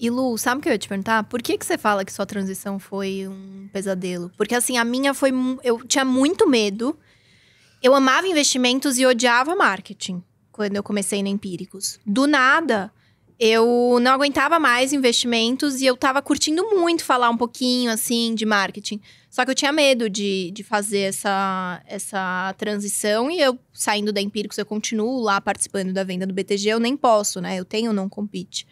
E Lu, sabe o que eu ia te perguntar? Por que, que você fala que sua transição foi um pesadelo? Porque assim, a minha foi. Eu tinha muito medo. Eu amava investimentos e odiava marketing quando eu comecei na Empíricos. Do nada, eu não aguentava mais investimentos e eu tava curtindo muito falar um pouquinho assim de marketing. Só que eu tinha medo de, de fazer essa, essa transição e eu saindo da Empíricos, eu continuo lá participando da venda do BTG, eu nem posso, né? Eu tenho não compete.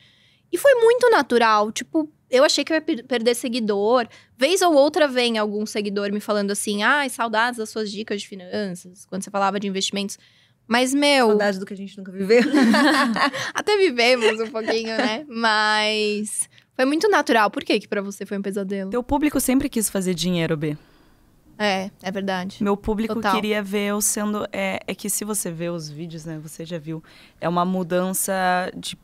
E foi muito natural. Tipo, eu achei que eu ia perder seguidor. Vez ou outra vem algum seguidor me falando assim: ai, ah, saudades das suas dicas de finanças, quando você falava de investimentos. Mas, meu. Saudade do que a gente nunca viveu. Até vivemos um pouquinho, né? Mas. Foi muito natural. Por que que pra você foi um pesadelo? Teu público sempre quis fazer dinheiro, B. É, é verdade. Meu público Total. queria ver eu sendo. É, é que se você vê os vídeos, né? Você já viu. É uma mudança de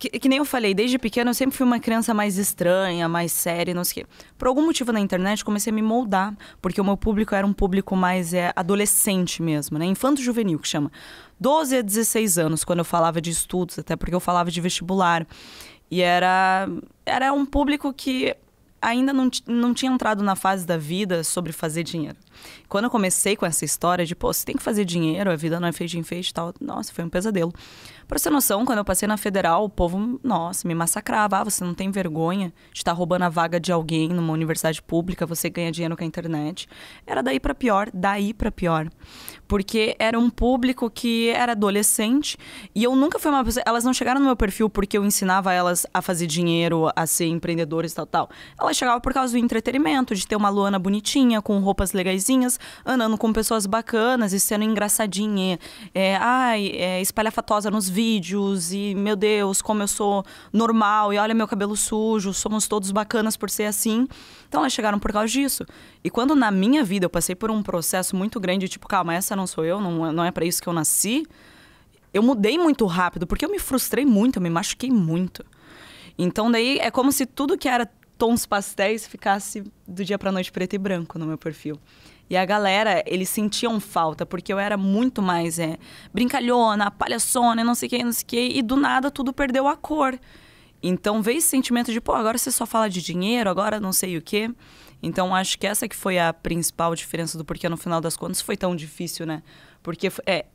que, que, nem eu falei, desde pequena eu sempre fui uma criança mais estranha, mais séria, não sei o quê. Por algum motivo na internet comecei a me moldar, porque o meu público era um público mais é, adolescente mesmo, né? Infanto-juvenil, que chama. 12 a 16 anos, quando eu falava de estudos, até porque eu falava de vestibular. E era, era um público que ainda não, não tinha entrado na fase da vida sobre fazer dinheiro. Quando eu comecei com essa história de, pô, você tem que fazer dinheiro, a vida não é feita de enfeite e tal, nossa, foi um pesadelo. Pra você ter noção, quando eu passei na federal, o povo, nossa, me massacrava. Ah, você não tem vergonha de estar tá roubando a vaga de alguém numa universidade pública, você ganha dinheiro com a internet. Era daí para pior, daí para pior. Porque era um público que era adolescente e eu nunca fui uma pessoa. Elas não chegaram no meu perfil porque eu ensinava elas a fazer dinheiro, a ser empreendedoras e tal, tal. Elas ela chegava por causa do entretenimento, de ter uma Luana bonitinha, com roupas legaisinhas, andando com pessoas bacanas e sendo engraçadinha. É, ai, é, espalhafatosa nos vídeos e, meu Deus, como eu sou normal e olha meu cabelo sujo, somos todos bacanas por ser assim. Então elas chegaram por causa disso. E quando na minha vida eu passei por um processo muito grande, tipo, calma, essa não sou eu, não, não é para isso que eu nasci, eu mudei muito rápido, porque eu me frustrei muito, eu me machuquei muito. Então daí é como se tudo que era tons pastéis ficasse do dia para noite preto e branco no meu perfil. E a galera, eles sentiam falta, porque eu era muito mais é, brincalhona, palhaçona, não sei o que, não sei o que, e do nada tudo perdeu a cor. Então veio esse sentimento de, pô, agora você só fala de dinheiro, agora não sei o que Então acho que essa que foi a principal diferença do porquê no final das contas foi tão difícil, né? Porque é,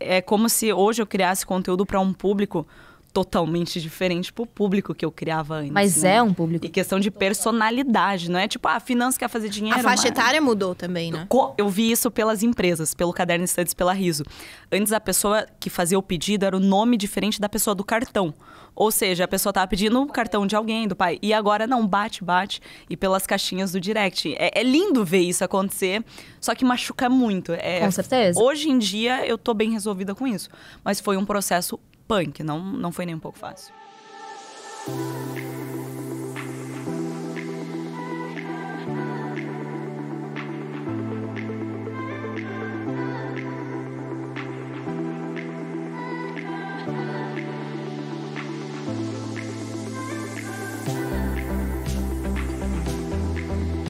é como se hoje eu criasse conteúdo para um público totalmente diferente pro público que eu criava antes. Mas né? é um público. E questão de personalidade, não é tipo, ah, a finança quer fazer dinheiro. A faixa mas... etária mudou também, né? Eu vi isso pelas empresas, pelo Caderno Estantes, pela Riso. Antes a pessoa que fazia o pedido era o nome diferente da pessoa do cartão. Ou seja, a pessoa tava pedindo o cartão de alguém, do pai. E agora não, bate, bate. E pelas caixinhas do direct. É, é lindo ver isso acontecer, só que machuca muito. É, com certeza. Hoje em dia eu tô bem resolvida com isso. Mas foi um processo punk, não, não foi nem um pouco fácil.